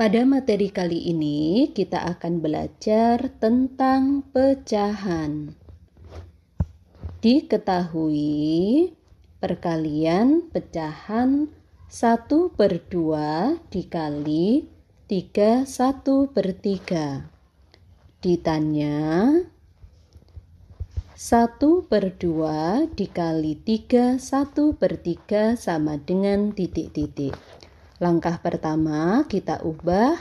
Pada materi kali ini, kita akan belajar tentang pecahan. Diketahui perkalian pecahan 1 per 2 dikali 3 1 per 3. Ditanya 1 per 2 dikali 3 1 per 3 sama dengan titik-titik. Langkah pertama, kita ubah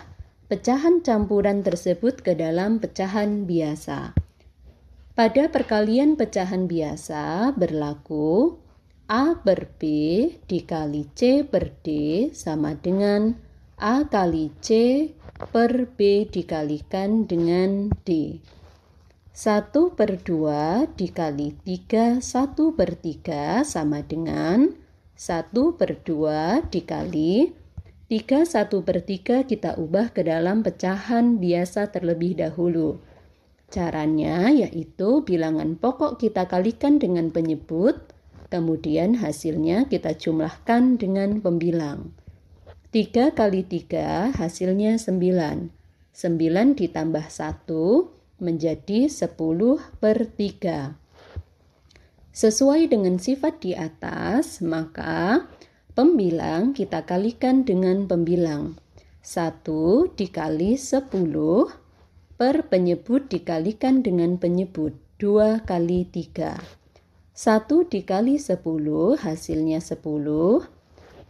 pecahan campuran tersebut ke dalam pecahan biasa. Pada perkalian pecahan biasa berlaku A per B dikali C per D sama dengan A kali C per B dikalikan dengan D. 1 per 2 dikali 3, 1 per 3 sama dengan 1 per 2 dikali 3 1 per 3 kita ubah ke dalam pecahan biasa terlebih dahulu. Caranya yaitu bilangan pokok kita kalikan dengan penyebut, kemudian hasilnya kita jumlahkan dengan pembilang. 3 kali 3 hasilnya 9. 9 ditambah 1 menjadi 10 per 3. Sesuai dengan sifat di atas, maka Pembilang kita kalikan dengan pembilang. 1 dikali 10 per penyebut dikalikan dengan penyebut 2 kali 3. 1 dikali 10 hasilnya 10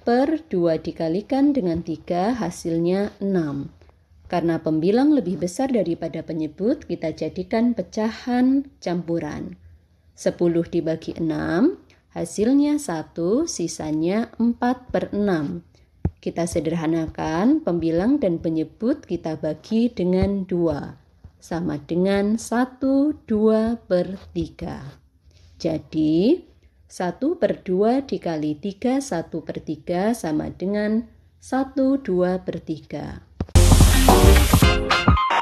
per 2 dikalikan dengan 3 hasilnya 6. Karena pembilang lebih besar daripada penyebut, kita jadikan pecahan campuran. 10 dibagi 6 Hasilnya 1, sisanya 4 per 6. Kita sederhanakan pembilang dan penyebut kita bagi dengan 2. Sama dengan 1, 2 per 3. Jadi, 1 per 2 dikali 3, 1 per 3 sama dengan 1, 2 per 3. Oh,